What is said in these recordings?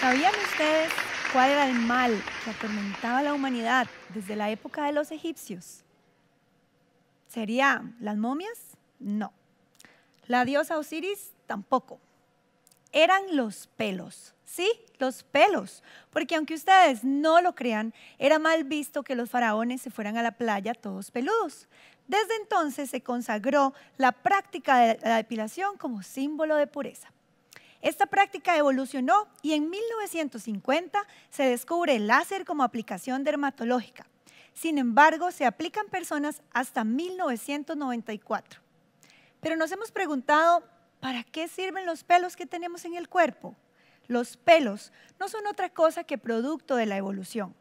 ¿Sabían ustedes cuál era el mal que atormentaba a la humanidad desde la época de los egipcios? ¿Sería las momias? No. La diosa Osiris tampoco eran los pelos. Sí, los pelos. Porque aunque ustedes no lo crean, era mal visto que los faraones se fueran a la playa todos peludos. Desde entonces se consagró la práctica de la depilación como símbolo de pureza. Esta práctica evolucionó y en 1950 se descubre el láser como aplicación dermatológica. Sin embargo, se aplican personas hasta 1994. Pero nos hemos preguntado ¿para qué sirven los pelos que tenemos en el cuerpo? Los pelos no son otra cosa que producto de la evolución.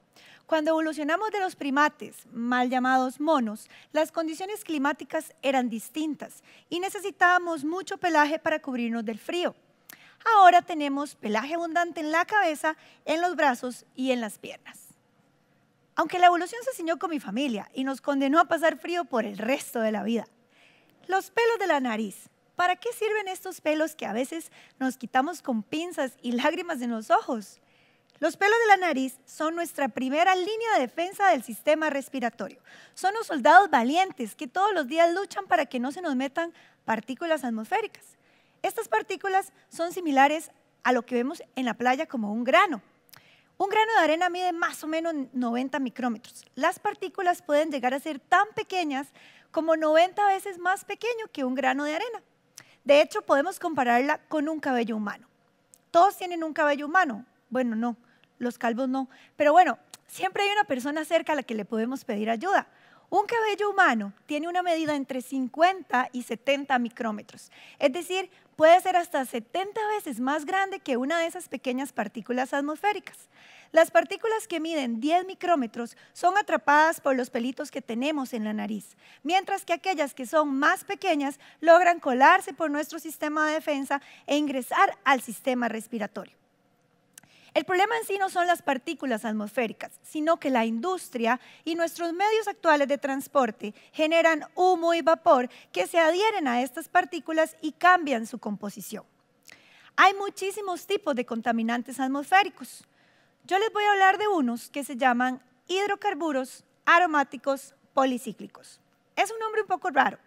Cuando evolucionamos de los primates, mal llamados monos, las condiciones climáticas eran distintas y necesitábamos mucho pelaje para cubrirnos del frío. Ahora tenemos pelaje abundante en la cabeza, en los brazos y en las piernas. Aunque la evolución se ciñó con mi familia y nos condenó a pasar frío por el resto de la vida. Los pelos de la nariz ¿Para qué sirven estos pelos que a veces nos quitamos con pinzas y lágrimas en los ojos? Los pelos de la nariz son nuestra primera línea de defensa del sistema respiratorio. Son los soldados valientes que todos los días luchan para que no se nos metan partículas atmosféricas. Estas partículas son similares a lo que vemos en la playa como un grano. Un grano de arena mide más o menos 90 micrómetros. Las partículas pueden llegar a ser tan pequeñas como 90 veces más pequeño que un grano de arena. De hecho, podemos compararla con un cabello humano. Todos tienen un cabello humano. Bueno, no, los calvos no. Pero bueno, siempre hay una persona cerca a la que le podemos pedir ayuda. Un cabello humano tiene una medida entre 50 y 70 micrómetros, es decir, puede ser hasta 70 veces más grande que una de esas pequeñas partículas atmosféricas. Las partículas que miden 10 micrómetros son atrapadas por los pelitos que tenemos en la nariz, mientras que aquellas que son más pequeñas logran colarse por nuestro sistema de defensa e ingresar al sistema respiratorio. El problema en sí no son las partículas atmosféricas, sino que la industria y nuestros medios actuales de transporte generan humo y vapor que se adhieren a estas partículas y cambian su composición. Hay muchísimos tipos de contaminantes atmosféricos. Yo les voy a hablar de unos que se llaman hidrocarburos aromáticos policíclicos. Es un nombre un poco raro.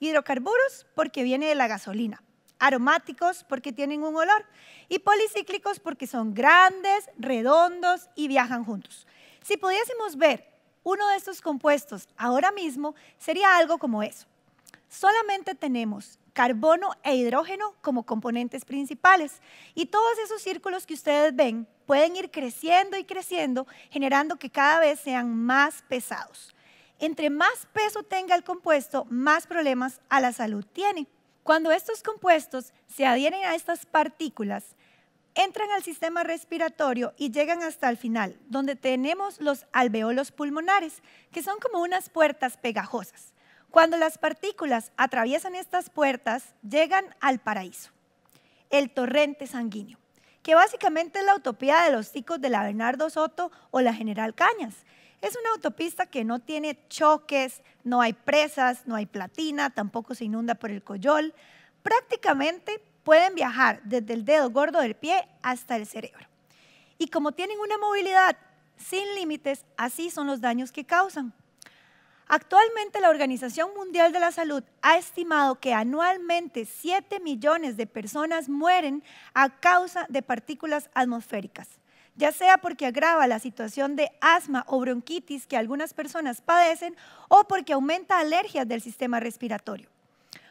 Hidrocarburos porque viene de la gasolina aromáticos porque tienen un olor y policíclicos porque son grandes, redondos y viajan juntos. Si pudiésemos ver uno de estos compuestos ahora mismo, sería algo como eso. Solamente tenemos carbono e hidrógeno como componentes principales y todos esos círculos que ustedes ven pueden ir creciendo y creciendo, generando que cada vez sean más pesados. Entre más peso tenga el compuesto, más problemas a la salud tiene. Cuando estos compuestos se adhieren a estas partículas, entran al sistema respiratorio y llegan hasta el final, donde tenemos los alveolos pulmonares, que son como unas puertas pegajosas. Cuando las partículas atraviesan estas puertas, llegan al paraíso, el torrente sanguíneo, que básicamente es la utopía de los chicos de la Bernardo Soto o la General Cañas. Es una autopista que no tiene choques, no hay presas, no hay platina, tampoco se inunda por el coyol. Prácticamente pueden viajar desde el dedo gordo del pie hasta el cerebro. Y como tienen una movilidad sin límites, así son los daños que causan. Actualmente la Organización Mundial de la Salud ha estimado que anualmente 7 millones de personas mueren a causa de partículas atmosféricas ya sea porque agrava la situación de asma o bronquitis que algunas personas padecen o porque aumenta alergias del sistema respiratorio.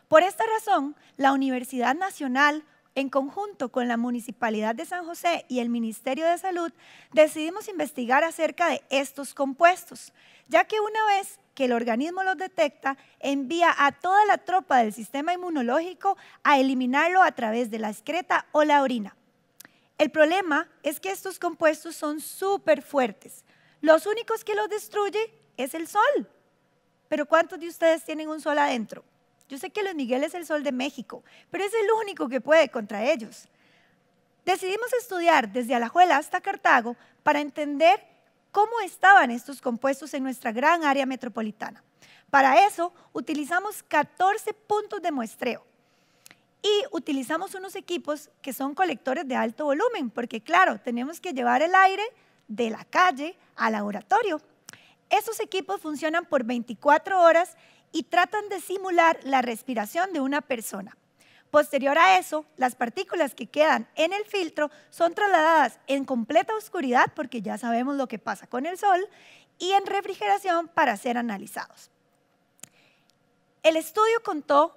Por esta razón, la Universidad Nacional, en conjunto con la Municipalidad de San José y el Ministerio de Salud, decidimos investigar acerca de estos compuestos, ya que una vez que el organismo los detecta, envía a toda la tropa del sistema inmunológico a eliminarlo a través de la excreta o la orina. El problema es que estos compuestos son súper fuertes. Los únicos que los destruye es el sol. Pero ¿cuántos de ustedes tienen un sol adentro? Yo sé que Los Miguel es el sol de México, pero es el único que puede contra ellos. Decidimos estudiar desde Alajuela hasta Cartago para entender cómo estaban estos compuestos en nuestra gran área metropolitana. Para eso utilizamos 14 puntos de muestreo y utilizamos unos equipos que son colectores de alto volumen, porque claro, tenemos que llevar el aire de la calle al laboratorio. Esos equipos funcionan por 24 horas y tratan de simular la respiración de una persona. Posterior a eso, las partículas que quedan en el filtro son trasladadas en completa oscuridad, porque ya sabemos lo que pasa con el sol, y en refrigeración para ser analizados. El estudio contó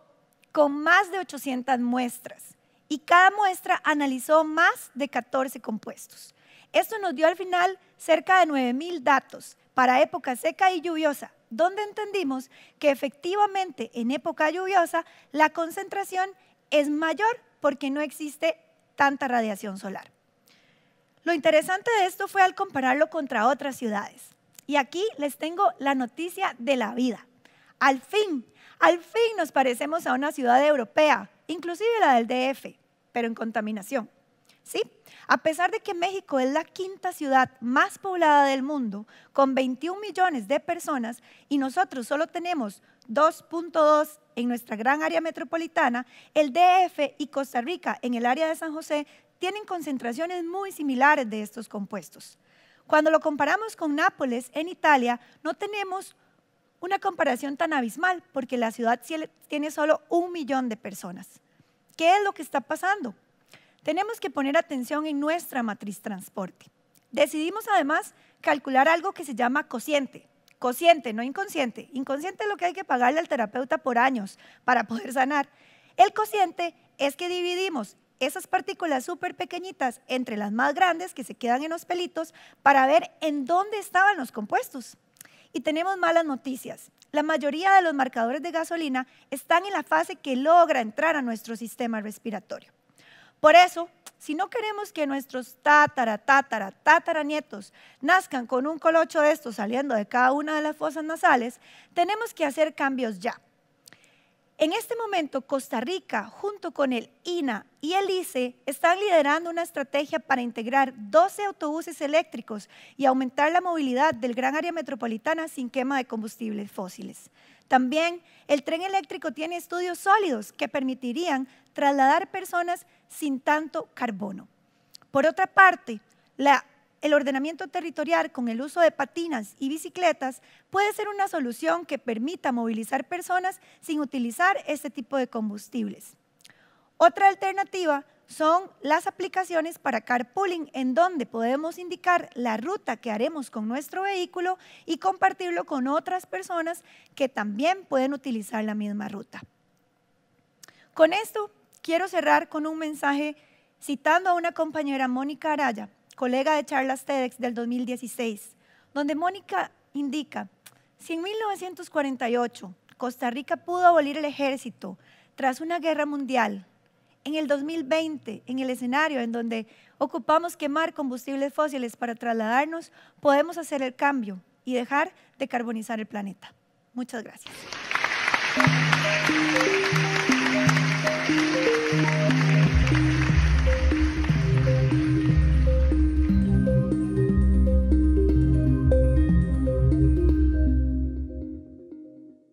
con más de 800 muestras y cada muestra analizó más de 14 compuestos. Esto nos dio al final cerca de 9.000 datos para época seca y lluviosa, donde entendimos que efectivamente en época lluviosa la concentración es mayor porque no existe tanta radiación solar. Lo interesante de esto fue al compararlo contra otras ciudades. Y aquí les tengo la noticia de la vida. Al fin al fin nos parecemos a una ciudad europea, inclusive la del DF, pero en contaminación. ¿Sí? A pesar de que México es la quinta ciudad más poblada del mundo, con 21 millones de personas, y nosotros solo tenemos 2.2 en nuestra gran área metropolitana, el DF y Costa Rica en el área de San José tienen concentraciones muy similares de estos compuestos. Cuando lo comparamos con Nápoles en Italia, no tenemos una comparación tan abismal porque la ciudad tiene solo un millón de personas. ¿Qué es lo que está pasando? Tenemos que poner atención en nuestra matriz transporte. Decidimos además calcular algo que se llama cociente. Cociente, no inconsciente. Inconsciente es lo que hay que pagarle al terapeuta por años para poder sanar. El cociente es que dividimos esas partículas súper pequeñitas entre las más grandes que se quedan en los pelitos para ver en dónde estaban los compuestos. Y tenemos malas noticias. La mayoría de los marcadores de gasolina están en la fase que logra entrar a nuestro sistema respiratorio. Por eso, si no queremos que nuestros tatara, tatara, tatara nietos nazcan con un colocho de estos saliendo de cada una de las fosas nasales, tenemos que hacer cambios ya. En este momento, Costa Rica, junto con el INA y el ICE, están liderando una estrategia para integrar 12 autobuses eléctricos y aumentar la movilidad del gran área metropolitana sin quema de combustibles fósiles. También, el tren eléctrico tiene estudios sólidos que permitirían trasladar personas sin tanto carbono. Por otra parte, la el ordenamiento territorial con el uso de patinas y bicicletas puede ser una solución que permita movilizar personas sin utilizar este tipo de combustibles. Otra alternativa son las aplicaciones para carpooling, en donde podemos indicar la ruta que haremos con nuestro vehículo y compartirlo con otras personas que también pueden utilizar la misma ruta. Con esto, quiero cerrar con un mensaje citando a una compañera, Mónica Araya, colega de charlas TEDx del 2016, donde Mónica indica, si en 1948 Costa Rica pudo abolir el ejército tras una guerra mundial, en el 2020, en el escenario en donde ocupamos quemar combustibles fósiles para trasladarnos, podemos hacer el cambio y dejar de carbonizar el planeta. Muchas gracias.